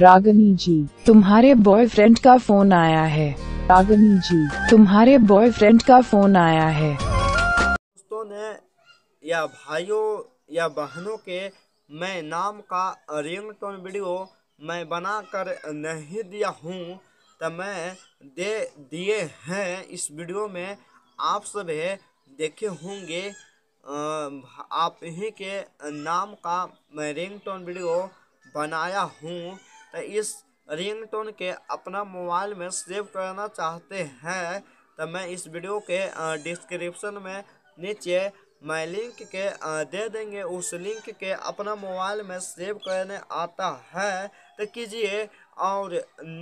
रागनी जी तुम्हारे बॉयफ्रेंड का फोन आया है रागनी जी तुम्हारे बॉयफ्रेंड का फोन आया है दोस्तों ने या भाइयों या बहनों के मैं नाम का रिंगटोन वीडियो मैं बना कर नहीं दिया हूँ तो मैं दे दिए हैं इस वीडियो में आप सभी देखे होंगे आप ही के नाम का मैं रिंगटोन वीडियो बनाया हूँ तो इस रिंगटोन के अपना मोबाइल में सेव करना चाहते हैं तो मैं इस वीडियो के डिस्क्रिप्शन में नीचे मैं लिंक के दे देंगे उस लिंक के अपना मोबाइल में सेव करने आता है तो कीजिए और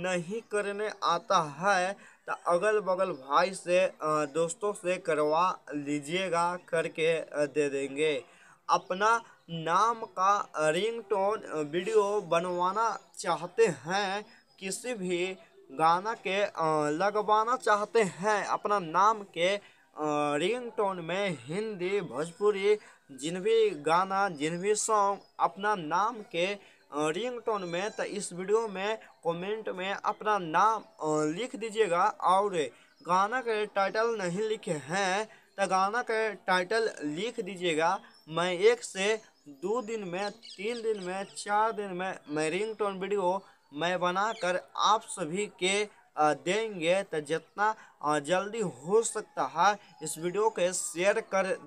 नहीं करने आता है तो अगल बगल भाई से दोस्तों से करवा लीजिएगा करके दे देंगे अपना नाम का रिंगटोन वीडियो बनवाना चाहते हैं किसी भी गाना के लगवाना चाहते हैं अपना नाम के रिंगटोन में हिंदी भोजपुरी जिन भी गाना जिन भी सॉन्ग अपना नाम के रिंगटोन में तो इस वीडियो में कमेंट में अपना नाम लिख दीजिएगा और गाना के टाइटल नहीं लिखे हैं तगाना का टाइटल लिख दीजिएगा मैं एक से दो दिन में तीन दिन में चार दिन में मैं रिंग टोन वीडियो मैं बनाकर आप सभी के देंगे तो जितना जल्दी हो सकता है इस वीडियो के शेयर कर